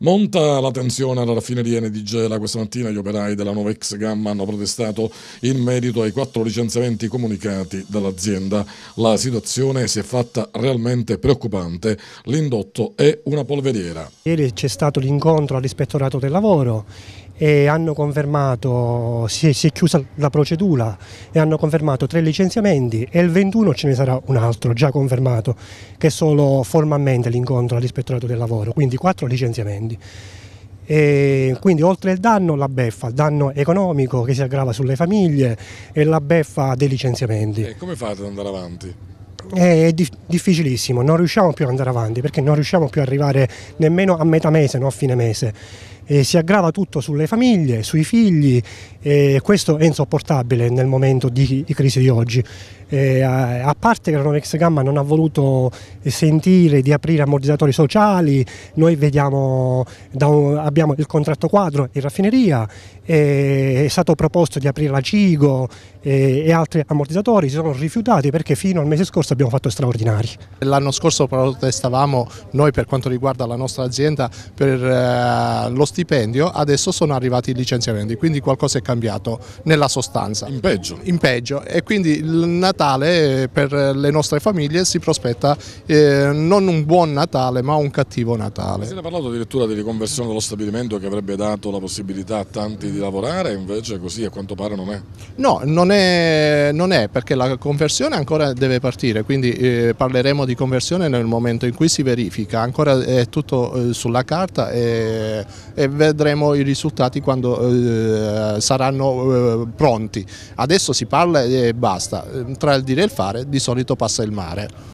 Monta la tensione alla raffineria di Gela. Questa mattina gli operai della nuova ex gamma hanno protestato in merito ai quattro licenziamenti comunicati dall'azienda. La situazione si è fatta realmente preoccupante. L'indotto è una polveriera. Ieri c'è stato l'incontro all'ispettorato del lavoro e hanno confermato, si è, si è chiusa la procedura e hanno confermato tre licenziamenti e il 21 ce ne sarà un altro già confermato che è solo formalmente l'incontro all'ispettorato del lavoro, quindi quattro licenziamenti. E quindi oltre al danno la beffa, il danno economico che si aggrava sulle famiglie e la beffa dei licenziamenti. E come fate ad andare avanti? Certo. è difficilissimo, non riusciamo più ad andare avanti perché non riusciamo più ad arrivare nemmeno a metà mese, non a fine mese. E si aggrava tutto sulle famiglie, sui figli e questo è insopportabile nel momento di, di crisi di oggi. E a, parte che la Ronovex Gamma non ha voluto sentire di aprire ammortizzatori sociali, noi vediamo, un, abbiamo il contratto quadro in raffineria, è stato proposto di aprire la Cigo e, e altri ammortizzatori, si sono rifiutati perché fino al mese scorso abbiamo fatto straordinari. L'anno scorso protestavamo noi per quanto riguarda la nostra azienda per eh, lo stipendio, adesso sono arrivati i licenziamenti, quindi qualcosa è cambiato nella sostanza. In peggio. In peggio e quindi il Natale eh, per le nostre famiglie si prospetta eh, non un buon Natale ma un cattivo Natale. Si è parlato addirittura di riconversione dello stabilimento che avrebbe dato la possibilità a tanti di lavorare, invece così a quanto pare non è. No, non è, non è perché la conversione ancora deve partire avvenire, quindi eh, parleremo di conversione nel momento in cui si verifica, ancora eh, è tutto eh, sulla carta e, e, vedremo i risultati quando eh, saranno eh, pronti. Adesso si parla e basta, tra il dire e il fare di solito passa il mare.